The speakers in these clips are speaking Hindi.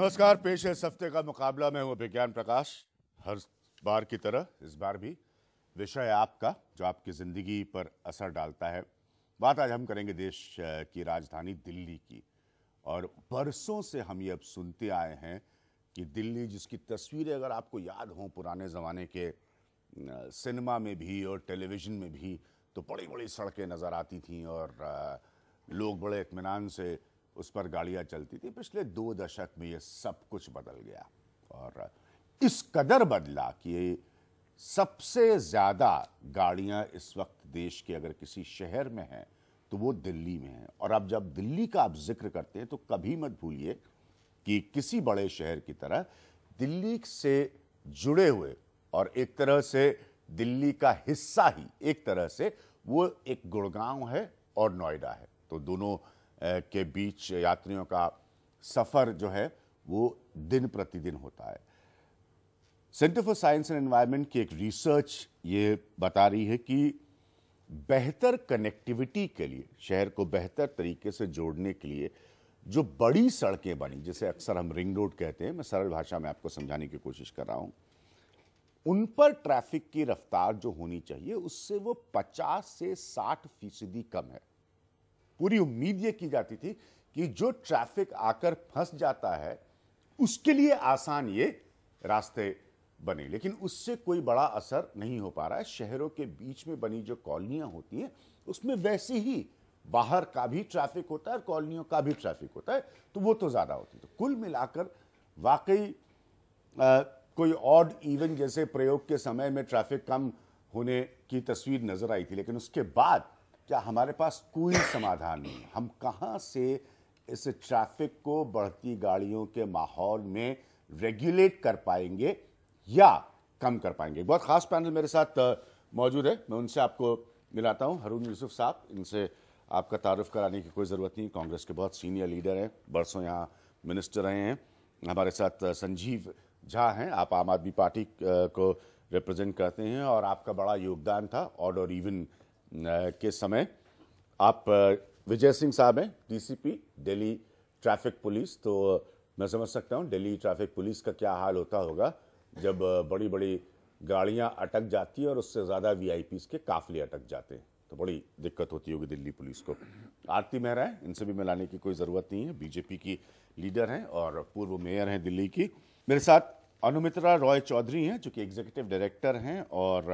नमस्कार पेश है इस हफ्ते का मुकाबला मैं हूँ विज्ञान प्रकाश हर बार की तरह इस बार भी विषय है आपका जो आपकी ज़िंदगी पर असर डालता है बात आज हम करेंगे देश की राजधानी दिल्ली की और बरसों से हम ये अब सुनते आए हैं कि दिल्ली जिसकी तस्वीरें अगर आपको याद हों पुराने ज़माने के सिनेमा में भी और टेलीविज़न में भी तो बड़ी बड़ी सड़कें नज़र आती थीं और लोग बड़े इतमान से उस पर गाड़ियां चलती थी पिछले दो दशक में ये सब कुछ बदल गया और इस कदर बदला कि सबसे ज़्यादा गाड़ियां इस वक्त देश के अगर किसी शहर में हैं तो वो दिल्ली में हैं और अब जब दिल्ली का आप जिक्र करते हैं तो कभी मत भूलिए कि किसी बड़े शहर की तरह दिल्ली से जुड़े हुए और एक तरह से दिल्ली का हिस्सा ही एक तरह से वो एक गुड़गांव है और नोएडा है तो दोनों के बीच यात्रियों का सफ़र जो है वो दिन प्रतिदिन होता है Centre for Science and Environment की एक रिसर्च ये बता रही है कि बेहतर कनेक्टिविटी के लिए शहर को बेहतर तरीके से जोड़ने के लिए जो बड़ी सड़कें बनी जिसे अक्सर हम रिंग रोड कहते हैं मैं सरल भाषा में आपको समझाने की कोशिश कर रहा हूँ उन पर ट्रैफिक की रफ्तार जो होनी चाहिए उससे वो 50 से 60 फीसदी कम है पूरी उम्मीद ये की जाती थी कि जो ट्रैफिक आकर फंस जाता है उसके लिए आसान ये रास्ते बने लेकिन उससे कोई बड़ा असर नहीं हो पा रहा है शहरों के बीच में बनी जो कॉलोनियां होती हैं उसमें वैसे ही बाहर का भी ट्रैफिक होता है और कॉलोनियों का भी ट्रैफिक होता है तो वो तो ज़्यादा होती है तो कुल मिलाकर वाकई कोई ऑड इवन जैसे प्रयोग के समय में ट्रैफिक कम होने की तस्वीर नज़र आई थी लेकिन उसके बाद क्या हमारे पास कोई समाधान नहीं हम कहाँ से इस ट्रैफिक को बढ़ती गाड़ियों के माहौल में रेगुलेट कर पाएंगे या कम कर पाएंगे बहुत ख़ास पैनल मेरे साथ मौजूद है मैं उनसे आपको मिलाता हूँ हरून यूसुफ साहब इनसे आपका तारफ़ कराने की कोई ज़रूरत नहीं कांग्रेस के बहुत सीनियर लीडर हैं बरसों यहाँ मिनिस्टर रहे हैं हमारे साथ संजीव झा हैं आप आम आदमी पार्टी को रिप्रेजेंट करते हैं और आपका बड़ा योगदान था ऑर्ड और इवन के समय आप विजय सिंह साहब हैं डीसीपी दिल्ली ट्रैफिक पुलिस तो मैं समझ सकता हूं दिल्ली ट्रैफिक पुलिस का क्या हाल होता होगा जब बड़ी बड़ी गाड़ियां अटक जाती हैं और उससे ज़्यादा वीआईपीस के काफले अटक जाते हैं तो बड़ी दिक्कत होती होगी दिल्ली पुलिस को आरती मेहरा है इनसे भी मिलाने की कोई ज़रूरत नहीं है बीजेपी की लीडर हैं और पूर्व मेयर हैं दिल्ली की मेरे साथ अनुमित्रा रॉय चौधरी हैं जो कि एग्जीक्यूटिव डायरेक्टर हैं और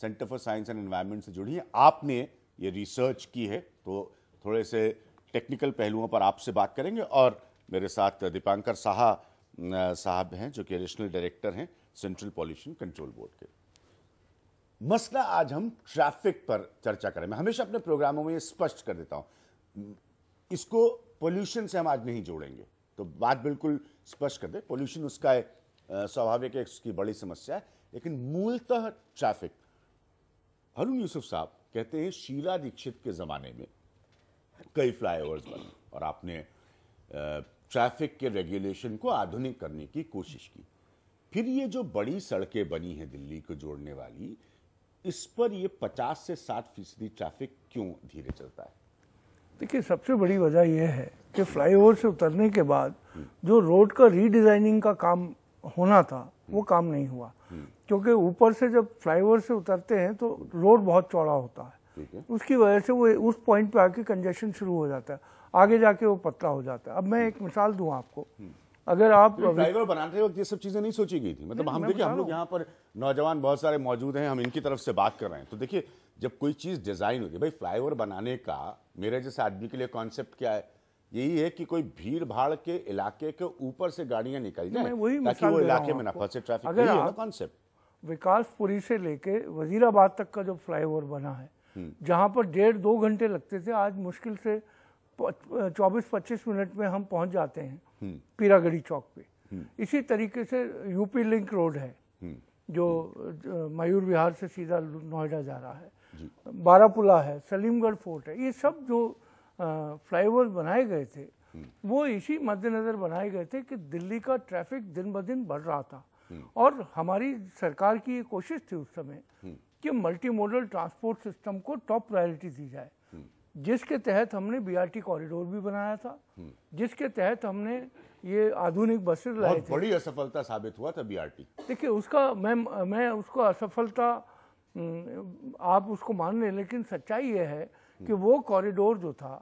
Centre for Science and Environment से जुड़ी हैं आपने ये रिसर्च की है तो थोड़े से टेक्निकल पहलुओं पर आपसे बात करेंगे और मेरे साथ दीपांकर साहा साहब हैं जो कि एडिशनल डायरेक्टर हैं सेंट्रल पॉल्यूशन कंट्रोल बोर्ड के मसला आज हम ट्रैफिक पर चर्चा करें मैं हमेशा अपने प्रोग्रामों में ये स्पष्ट कर देता हूँ इसको पोल्यूशन से हम आज नहीं जोड़ेंगे तो बात बिल्कुल स्पष्ट कर दे पोल्यूशन उसका स्वाभाविक है उसकी बड़ी समस्या है लेकिन मूलतः ट्रैफिक हरुण यूसुफ साहब कहते हैं शीला दीक्षित के ज़माने में कई फ्लाईओवर्स बने और आपने ट्रैफिक के रेगुलेशन को आधुनिक करने की कोशिश की फिर ये जो बड़ी सड़कें बनी हैं दिल्ली को जोड़ने वाली इस पर ये 50 से 60 फीसदी ट्रैफिक क्यों धीरे चलता है देखिए सबसे बड़ी वजह यह है कि फ्लाईओवर से उतरने के बाद हम्म। जो रोड का रीडिज़ाइनिंग का काम होना था वो काम नहीं हुआ क्योंकि ऊपर से जब फ्लाईओवर से उतरते हैं तो रोड बहुत चौड़ा होता है उसकी वजह से वो उस पॉइंट पे आके कंजेशन शुरू हो जाता है आगे जाके वो पतला हो जाता है अब मैं एक मिसाल दूं आपको अगर आप ड्राइवर बनाते वक्त ये सब चीजें नहीं सोची गई थी मतलब हम देखिए हम लोग यहाँ पर नौजवान बहुत सारे मौजूद हैं हम इनकी तरफ से बात कर रहे हैं तो देखिए जब कोई चीज डिजाइन होती है भाई फ्लाईओवर बनाने का मेरे जैसे आदमी के लिए कॉन्सेप्ट क्या है यही है कि कोई भीड़ भाड़ के इलाके के ऊपर से गाड़ियां निकल जाए ताकि वो इलाके में ना फंसे ट्रैफिक अगर है ना कॉन्सेप्ट विकासपुरी से लेके वजीराबाद तक का जो फ्लाईओवर बना है हम्म। जहाँ पर डेढ़ दो घंटे लगते थे आज मुश्किल से चौबीस पच्चीस मिनट में हम पहुँच जाते हैं हम्म। पीरागढ़ी चौक पे हम्म। इसी तरीके से यूपी लिंक रोड है जो मयूर विहार से सीधा नोएडा जा रहा है बारापुला है सलीमगढ़ फोर्ट है ये सब जो फ्लाईओवर बनाए गए थे हम्म। वो इसी मद्देनज़र बनाए गए थे कि दिल्ली का ट्रैफिक दिन ब दिन बढ़ रहा था हम्म। और हमारी सरकार की कोशिश थी उस समय हम्म। कि मल्टी मॉडल ट्रांसपोर्ट सिस्टम को टॉप प्रायोरिटी दी जाए जिसके तहत हमने बीआरटी कॉरिडोर भी बनाया था जिसके तहत हमने ये आधुनिक बसें लाई थे बड़ी असफलता साबित हुआ था बीआरटी देखिए उसका मैं मैं उसको असफलता आप उसको मान लें लेकिन सच्चाई ये है कि वो कॉरिडोर जो था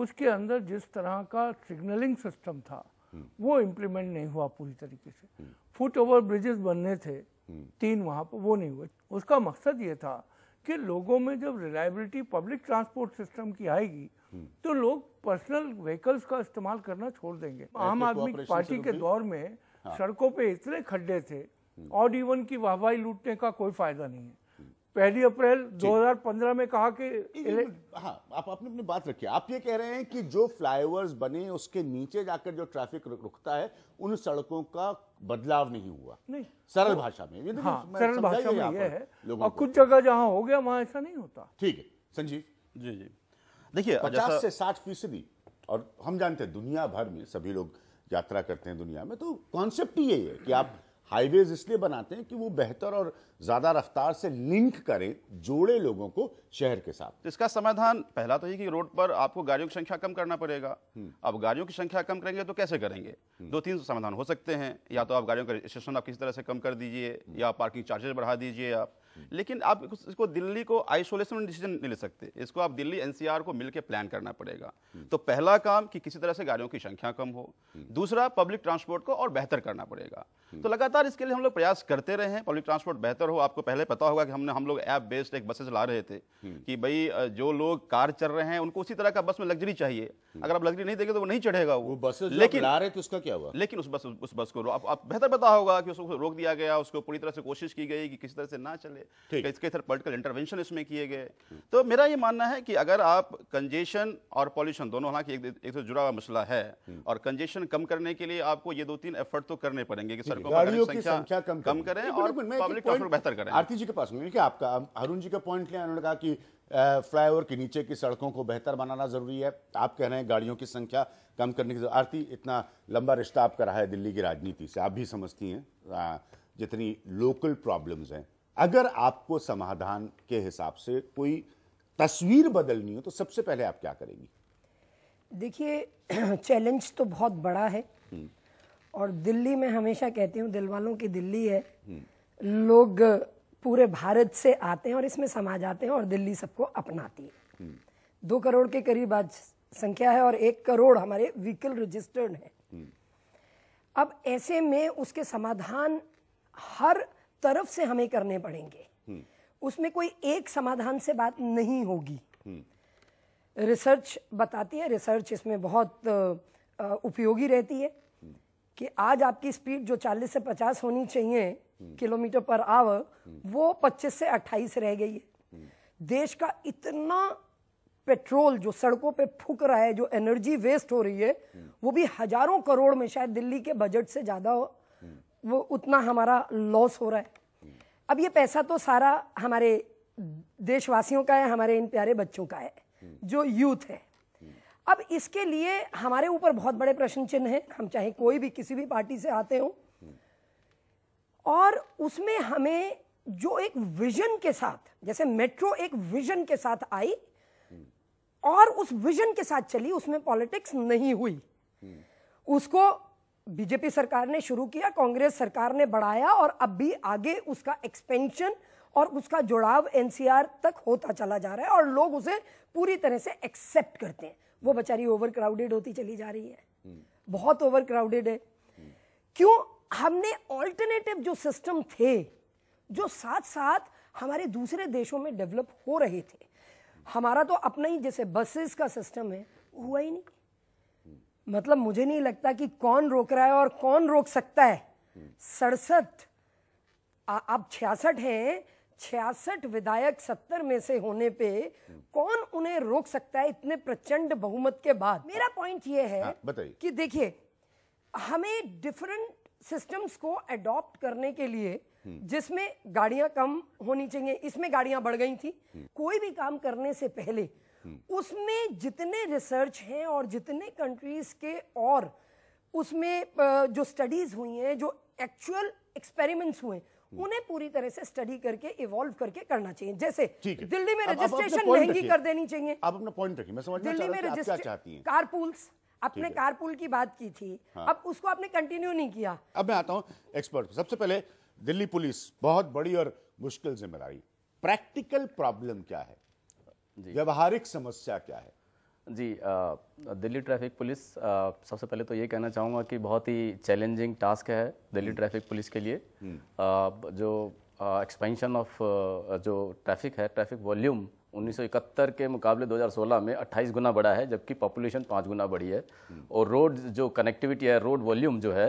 उसके अंदर जिस तरह का सिग्नलिंग सिस्टम था वो इम्प्लीमेंट नहीं हुआ पूरी तरीके से फुट ओवर ब्रिजेस बनने थे तीन वहाँ पर वो नहीं हुए उसका मकसद ये था कि लोगों में जब रिलायबिलिटी पब्लिक ट्रांसपोर्ट सिस्टम की आएगी तो लोग पर्सनल व्हीकल्स का इस्तेमाल करना छोड़ देंगे आम आदमी पार्टी के दौर में हाँ। सड़कों पे इतने खड्डे थे और इवन की वाहवाही लूटने का कोई फायदा नहीं है पहली अप्रैल 2015 में कहा कि हाँ आप अपनी अपनी बात रखिए आप ये कह रहे हैं कि जो फ्लाईओवर्स बने उसके नीचे जाकर जो ट्रैफिक रुकता है उन सड़कों का बदलाव नहीं हुआ नहीं सरल भाषा में ये हाँ, सरल भाषा में ये है और कुछ जगह जहाँ हो गया वहां ऐसा नहीं होता ठीक है संजीव जी जी देखिए पचास से साठ फीसदी और हम जानते हैं दुनिया भर में सभी लोग यात्रा करते हैं दुनिया में तो कॉन्सेप्ट ही यही है कि आप हाईवेज इसलिए बनाते हैं कि वो बेहतर और ज्यादा रफ्तार से लिंक करें जोड़े लोगों को शहर के साथ तो इसका समाधान पहला तो ये कि रोड पर आपको गाड़ियों की संख्या कम करना पड़ेगा हम्म। अब गाड़ियों की संख्या कम करेंगे तो कैसे करेंगे हम्म। दो तीन समाधान हो सकते हैं या तो आप गाड़ियों का रजिस्ट्रेशन आप किसी तरह से कम कर दीजिए हम्म। या पार्किंग चार्जेस बढ़ा दीजिए आप लेकिन आप इसको दिल्ली को आइसोलेशन डिसीजन नहीं ले सकते इसको आप दिल्ली एनसीआर को मिलकर प्लान करना पड़ेगा तो पहला काम कि किसी तरह से गाड़ियों की संख्या कम हो दूसरा पब्लिक ट्रांसपोर्ट को और बेहतर करना पड़ेगा तो लगातार इसके लिए हम लोग प्रयास करते रहे हैं पब्लिक ट्रांसपोर्ट बेहतर हो आपको पहले पता होगा कि हमने हम लोग ऐप बेस्ड एक बसेस ला रहे थे कि भाई जो लोग कार चल रहे हैं उनको उसी तरह का बस में लग्जरी चाहिए अगर आप लग्जरी नहीं देंगे तो वो नहीं चढ़ेगा वो, वो बस लेकिन ला रहे थे उसका क्या हुआ लेकिन उस बस उस बस को आप बेहतर पता होगा कि उसको रोक दिया गया उसको पूरी तरह से कोशिश की गई कि किसी तरह से ना चले है इसके सर पोलिटिकल इंटरवेंशन इसमें किए गए हम्म। तो मेरा ये मानना है कि अगर आप कंजेशन और पॉल्यूशन दोनों हालांकि एक, एक से जुड़ा हुआ मसला है हम्म। और कंजेशन कम करने के लिए आपको ये दो तीन एफर्ट तो करने पड़ेंगे कि सड़कों की संख्या कम कम करें और पब्लिक ट्रांसपोर्ट बेहतर करें आरती जी के पास आपका अरुण जी का पॉइंट लिया उन्होंने कहा कि फ्लाईओवर के नीचे की सड़कों को बेहतर बनाना जरूरी है आप कह रहे हैं गाड़ियों की संख्या कम करने की आरती इतना लंबा रिश्ता आपका रहा है दिल्ली की राजनीति से आप भी समझती हैं जितनी लोकल प्रॉब्लम्स हैं अगर आपको समाधान के हिसाब से कोई तस्वीर बदलनी हो तो सबसे पहले आप क्या करेंगी देखिए चैलेंज तो बहुत बड़ा है हम्म। और दिल्ली में हमेशा कहती हूँ दिलवालों की दिल्ली है हम्म। लोग पूरे भारत से आते हैं और इसमें समा जाते हैं और दिल्ली सबको अपनाती है हम्म। दो करोड़ के करीब आज संख्या है और एक करोड़ हमारे व्हीकल रजिस्टर्ड है अब ऐसे में उसके समाधान हर तरफ से हमें करने पड़ेंगे हम्म। उसमें कोई एक समाधान से बात नहीं होगी हम्म। रिसर्च बताती है रिसर्च इसमें बहुत उपयोगी रहती है हम्म। कि आज आपकी स्पीड जो 40 से 50 होनी चाहिए किलोमीटर पर आवर वो 25 से 28 रह गई है देश का इतना पेट्रोल जो सड़कों पे फूक रहा है जो एनर्जी वेस्ट हो रही है वो भी हजारों करोड़ में शायद दिल्ली के बजट से ज़्यादा वो उतना हमारा लॉस हो रहा है अब ये पैसा तो सारा हमारे देशवासियों का है हमारे इन प्यारे बच्चों का है जो यूथ है अब इसके लिए हमारे ऊपर बहुत बड़े प्रश्न चिन्ह हैं हम चाहे कोई भी किसी भी पार्टी से आते हों और उसमें हमें जो एक विजन के साथ जैसे मेट्रो एक विजन के साथ आई और उस विजन के साथ चली उसमें पॉलिटिक्स नहीं हुई उसको बीजेपी सरकार ने शुरू किया कांग्रेस सरकार ने बढ़ाया और अब भी आगे उसका एक्सपेंशन और उसका जुड़ाव एनसीआर तक होता चला जा रहा है और लोग उसे पूरी तरह से एक्सेप्ट करते हैं वो बेचारी ओवर क्राउडेड होती चली जा रही है हम्म। बहुत ओवर क्राउडेड है हम्म। क्यों हमने ऑल्टरनेटिव जो सिस्टम थे जो साथ साथ हमारे दूसरे देशों में डेवलप हो रहे थे हमारा तो अपना ही जैसे बसेस का सिस्टम है हुआ ही नहीं मतलब मुझे नहीं लगता कि कौन रोक रहा है और कौन रोक सकता है सड़सठ अब छियासठ हैं छियासठ विधायक सत्तर में से होने पे कौन उन्हें रोक सकता है इतने प्रचंड बहुमत के बाद मेरा पॉइंट ये है आ, हाँ, कि देखिए हमें डिफरेंट सिस्टम्स को अडॉप्ट करने के लिए जिसमें गाड़ियां कम होनी चाहिए इसमें गाड़ियां बढ़ गई थी कोई भी काम करने से पहले उसमें जितने रिसर्च हैं और जितने कंट्रीज के और उसमें जो स्टडीज हुई हैं जो एक्चुअल एक्सपेरिमेंट्स हुए हम्म। उन्हें पूरी तरह से स्टडी करके इवॉल्व करके करना चाहिए जैसे दिल्ली में रजिस्ट्रेशन महंगी कर देनी चाहिए आप अपना पॉइंट रखिए मैं समझ दिल्ली में रजिस्ट्रेशन कारपूल्स आपने कारपूल की बात की थी हाँ। अब उसको आपने कंटिन्यू नहीं किया अब मैं आता हूँ एक्सपर्ट सबसे पहले दिल्ली पुलिस बहुत बड़ी और मुश्किल जिम्मेदारी प्रैक्टिकल प्रॉब्लम क्या है व्यवहारिक समस्या क्या है जी दिल्ली ट्रैफिक पुलिस सबसे पहले तो ये कहना चाहूँगा कि बहुत ही चैलेंजिंग टास्क है दिल्ली हम्म। ट्रैफिक पुलिस के लिए हम्म। जो एक्सपेंशन ऑफ जो ट्रैफिक है ट्रैफिक वॉल्यूम 1971 के मुकाबले 2016 में 28 गुना बढ़ा है जबकि पॉपुलेशन पाँच गुना बढ़ी है हम्म। और रोड जो कनेक्टिविटी है रोड वॉल्यूम जो है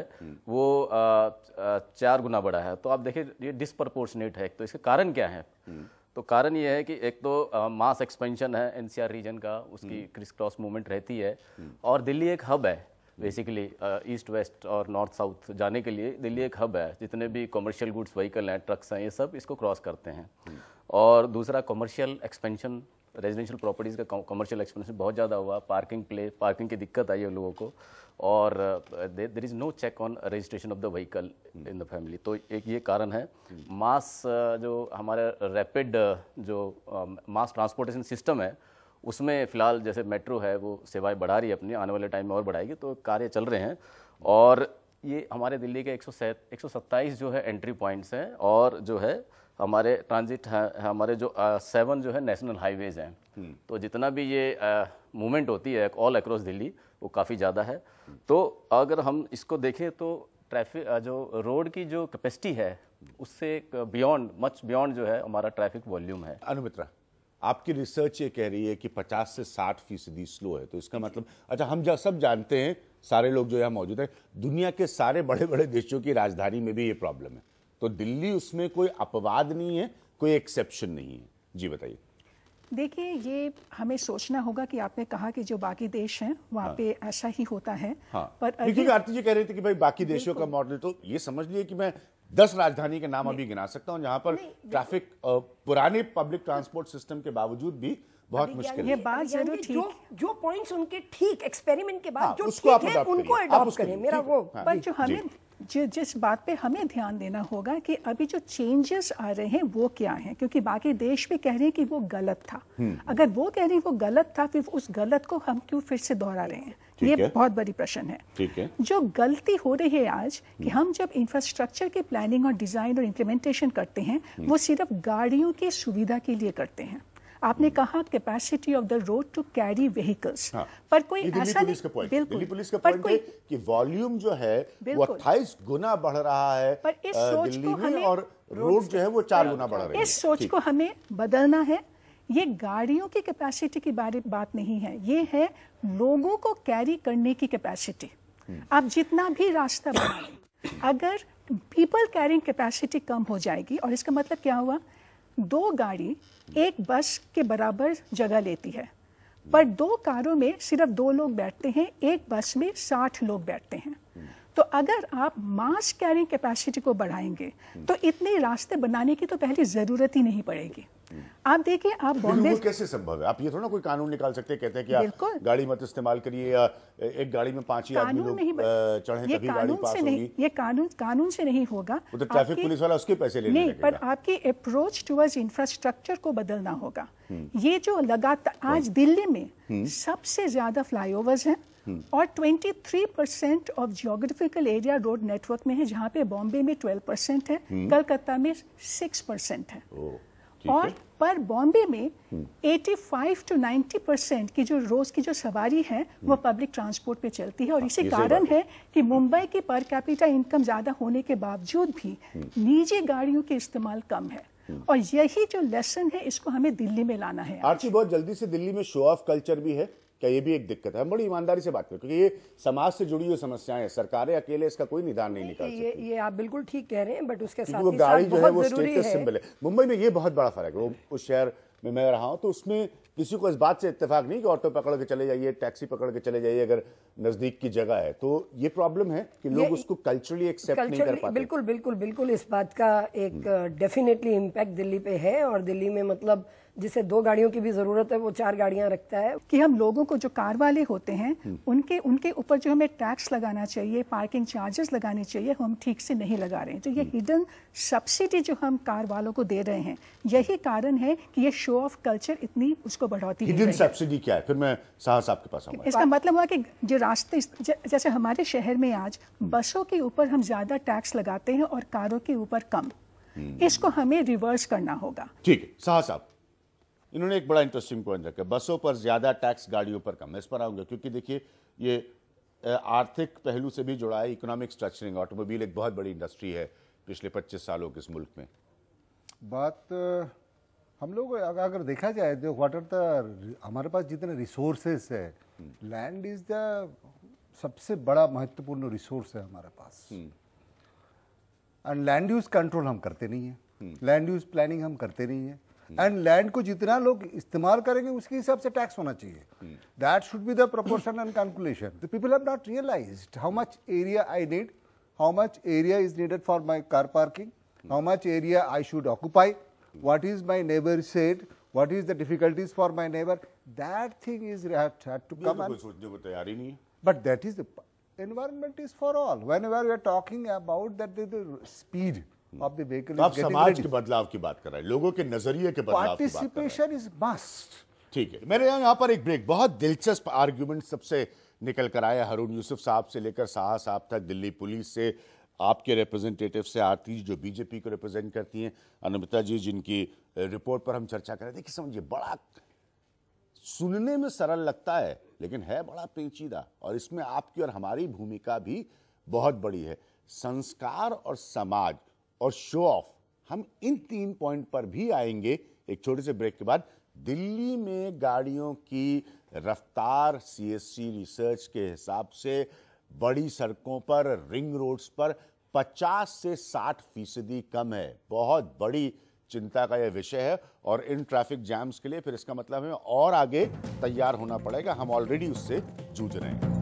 वो चार गुना बढ़ा है तो आप देखिए ये डिसप्रपोर्शनेट है तो इसके कारण क्या है तो कारण ये है कि एक तो आ, मास एक्सपेंशन है एनसीआर रीजन का उसकी क्रिस क्रॉस मूवमेंट रहती है हम्म। और दिल्ली एक हब है बेसिकली ईस्ट वेस्ट और नॉर्थ साउथ जाने के लिए दिल्ली एक हब है जितने भी कमर्शियल गुड्स व्हीकल हैं ट्रक्स हैं ये सब इसको क्रॉस करते हैं हम्म। और दूसरा कमर्शियल एक्सपेंशन रेजिडेंशियल प्रॉपर्टीज़ का कमर्शियल एक्सपेंशन बहुत ज़्यादा हुआ पार्किंग प्ले पार्किंग की दिक्कत आई है लोगों को और there is no check on registration of the vehicle in the family तो एक ये कारण है मास uh, जो हमारे रैपिड uh, जो मास ट्रांसपोर्टेशन सिस्टम है उसमें फ़िलहाल जैसे मेट्रो है वो सेवाएं बढ़ा रही है अपनी आने वाले टाइम में और बढ़ाएगी तो कार्य चल रहे हैं और ये हमारे दिल्ली के एक सौ जो है एंट्री पॉइंट्स हैं और जो है हमारे ट्रांजिट हमारे जो सेवन जो है नेशनल हाईवेज हैं हम्म। तो जितना भी ये मूवमेंट होती है ऑल अक्रॉस दिल्ली वो काफ़ी ज़्यादा है तो अगर हम इसको देखें तो ट्रैफिक जो रोड की जो कैपेसिटी है उससे बियॉन्ड मच बियॉन्ड जो है हमारा ट्रैफिक वॉल्यूम है अनुमित्रा आपकी रिसर्च ये कह रही है कि 50 से 60 फीसदी स्लो है तो इसका मतलब अच्छा हम जब सब जानते हैं सारे लोग जो यहाँ मौजूद हैं दुनिया के सारे बड़े बड़े देशों की राजधानी में भी ये प्रॉब्लम है तो दिल्ली उसमें कोई अपवाद नहीं है कोई एक्सेप्शन नहीं है जी बताइए देखिए ये हमें सोचना होगा कि आपने कहा कि जो बाकी देश हैं वहाँ हाँ। पे ऐसा ही होता है हाँ। पर आरती जी कह रहे थे कि भाई बाकी देशों का मॉडल तो ये समझ लिए कि मैं दस राजधानी के नाम अभी गिना सकता हूँ जहाँ पर ट्रैफिक पुराने पब्लिक ट्रांसपोर्ट सिस्टम के बावजूद भी बहुत मुश्किल ये बात जरूर ठीक जो जो पॉइंट्स उनके ठीक एक्सपेरिमेंट के बाद हाँ, जो ठीक है उनको अडॉप्ट करें मेरा वो हाँ। पर जो हमें जिस बात पे हमें ध्यान देना होगा कि अभी जो चेंजेस आ रहे हैं वो क्या हैं क्योंकि बाकी देश भी कह रहे हैं कि वो गलत था हम्म। अगर वो कह रहे हैं वो गलत था फिर उस गलत को हम क्यों फिर से दोहरा रहे हैं ये है? बहुत बड़ी प्रश्न है ठीक है जो गलती हो रही है आज कि हम्म। हम जब इंफ्रास्ट्रक्चर की प्लानिंग और डिजाइन और इम्प्लीमेंटेशन करते हैं हम्म। वो सिर्फ गाड़ियों की सुविधा के लिए करते हैं आपने कहा capacity of the road to carry vehicles पर कोई ऐसा नहीं का बिल्कुल पुलिस का पॉइंट है कि वॉल्यूम जो है वो अट्ठाईस गुना बढ़ रहा है पर इस आ, सोच को हमें और रोड जो है वो चार गुना बढ़ रहा है इस सोच को हमें बदलना है ये गाड़ियों की कैपेसिटी की बारे बात नहीं है ये है लोगों को कैरी करने की कैपेसिटी हम्म। आप जितना भी रास्ता बनाए अगर पीपल कैरिंग कैपेसिटी कम हो जाएगी और इसका मतलब क्या हुआ दो गाड़ी एक बस के बराबर जगह लेती है पर दो कारों में सिर्फ दो लोग बैठते हैं एक बस में साठ लोग बैठते हैं तो अगर आप मास कैरिंग कैपेसिटी को बढ़ाएंगे तो इतने रास्ते बनाने की तो पहले ज़रूरत ही नहीं पड़ेगी आप देखिए आप बॉम्बे कैसे संभव है आप ये थोड़ा कोई कानून निकाल सकते हैं कहते हैं कि आप गाड़ी मत इस्तेमाल करिए या एक गाड़ी में पांच ही आदमी लोग चढ़े तभी गाड़ी पास होगी ये कानून कानून से नहीं होगा तो ट्रैफिक पुलिस वाला उसके पैसे लेने नहीं पर आपकी अप्रोच टुवर्ड्स इंफ्रास्ट्रक्चर को बदलना होगा हम्म। ये जो लगातार आज दिल्ली में हम्म। सबसे ज्यादा फ्लाईओवर्स हैं हम्म। और 23 percent of geographical area road network में है जहाँ पे बॉम्बे में 12 परसेंट है कलकत्ता में 6 परसेंट है और पर बॉम्बे में 85 टू 90 परसेंट की जो रोज की जो सवारी है हम्म। वो पब्लिक ट्रांसपोर्ट पे चलती है और हाँ, इसी कारण है कि मुंबई की पर कैपिटा इनकम ज़्यादा होने के बावजूद भी हम्म। निजी गाड़ियों के इस्तेमाल कम है हम्म। और यही जो लेसन है इसको हमें दिल्ली में लाना है आर्ची बहुत जल्दी से दिल्ली में शो ऑफ कल्चर भी है क्या ये भी एक दिक्कत है बड़ी ईमानदारी से बात करें क्योंकि ये समाज से जुड़ी हुई समस्याएं सरकारें अकेले इसका कोई निदान नहीं निकाल ये, ये आप बिल्कुल ठीक कह रहे हैं बट उसके साथ वो गाड़ी जो है वो स्टेट का सिंबल है मुंबई में ये बहुत बड़ा फर्क है वो उस शहर में मैं रहा हूँ तो उसमें किसी को इस बात से इतफाक नहीं कि ऑटो पकड़ के चले जाइए टैक्सी पकड़ के चले जाइए अगर नजदीक की जगह है तो ये प्रॉब्लम है कि लोग उसको कल्चरली एक्सेप्ट नहीं कर पाते बिल्कुल बिल्कुल बिल्कुल इस बात का एक डेफिनेटली इम्पैक्ट हम्म। uh, दिल्ली पे है और दिल्ली में मतलब जिसे दो गाड़ियों की भी ज़रूरत है वो चार गाड़ियाँ रखता है कि हम लोगों को जो कार वाले होते हैं हम्म। उनके उनके ऊपर जो हमें टैक्स लगाना चाहिए पार्किंग चार्जेस लगाने चाहिए हम ठीक से नहीं लगा रहे हैं तो ये हम्म। हिडन सब्सिडी जो हम कार वालों को दे रहे हैं यही कारण है कि ये शो ऑफ कल्चर इतनी उसको बढ़ोती हिडन सब्सिडी क्या है फिर मैं साहस आपके पास इसका मतलब हुआ कि जो रास्ते जैसे हमारे शहर में आज हम्म। बसों के ऊपर हम ज़्यादा टैक्स लगाते हैं और कारों के ऊपर कम इसको हमें रिवर्स करना होगा ठीक है आप इन्होंने एक बड़ा इंटरेस्टिंग पॉइंट रखा बसों पर ज़्यादा टैक्स गाड़ियों पर कम इस पर आऊंगा क्योंकि देखिए ये आर्थिक पहलू से भी जुड़ा है इकोनॉमिक स्ट्रक्चरिंग ऑटोमोबाइल एक बहुत बड़ी इंडस्ट्री है पिछले पच्चीस सालों के इस मुल्क में बात हम लोग अगर देखा जाए जो वाट आर द हमारे पास जितने रिसोर्सेस है लैंड इज द सबसे बड़ा महत्वपूर्ण रिसोर्स है हमारे पास एंड लैंड यूज कंट्रोल हम करते नहीं है लैंड यूज प्लानिंग हम करते नहीं है एंड हम्म। लैंड को जितना लोग इस्तेमाल करेंगे उसके हिसाब से टैक्स होना चाहिए that should be the proportion and calculation the people have not realise how much area I need how much area is needed for my car parking how much area I should occupy what is my neighbour set what is the difficulties for my neighbour that thing is to come सोचने को तैयारी नहीं है but that is the environment is for all whenever you are talking about that is the speed तो आप the vehicle तो आप समाज के बदलाव की बात कर रहे हैं लोगों के नजरिए के बदलाव पार्टिसिपेशन इज मस्ट ठीक है मेरे यहाँ पर एक ब्रेक बहुत दिलचस्प आर्ग्यूमेंट सबसे निकल कर आया हरून यूसुफ साहब से लेकर साहा साहब तक दिल्ली पुलिस से आपके रिप्रेजेंटेटिव से आरती जो बीजेपी को रिप्रेजेंट करती हैं अनुमिता जी जिनकी रिपोर्ट पर हम चर्चा कर रहे थे कि समझिए बड़ा सुनने में सरल लगता है लेकिन है बड़ा पेचीदा और इसमें आपकी और हमारी भूमिका भी बहुत बड़ी है संस्कार और समाज और शो ऑफ हम इन तीन पॉइंट पर भी आएंगे एक छोटे से ब्रेक के बाद दिल्ली में गाड़ियों की रफ्तार सीएससी रिसर्च के हिसाब से बड़ी सड़कों पर रिंग रोड्स पर 50 से 60 फीसदी कम है बहुत बड़ी चिंता का यह विषय है और इन ट्रैफिक जैम्स के लिए फिर इसका मतलब हमें और आगे तैयार होना पड़ेगा हम ऑलरेडी उससे जूझ रहे हैं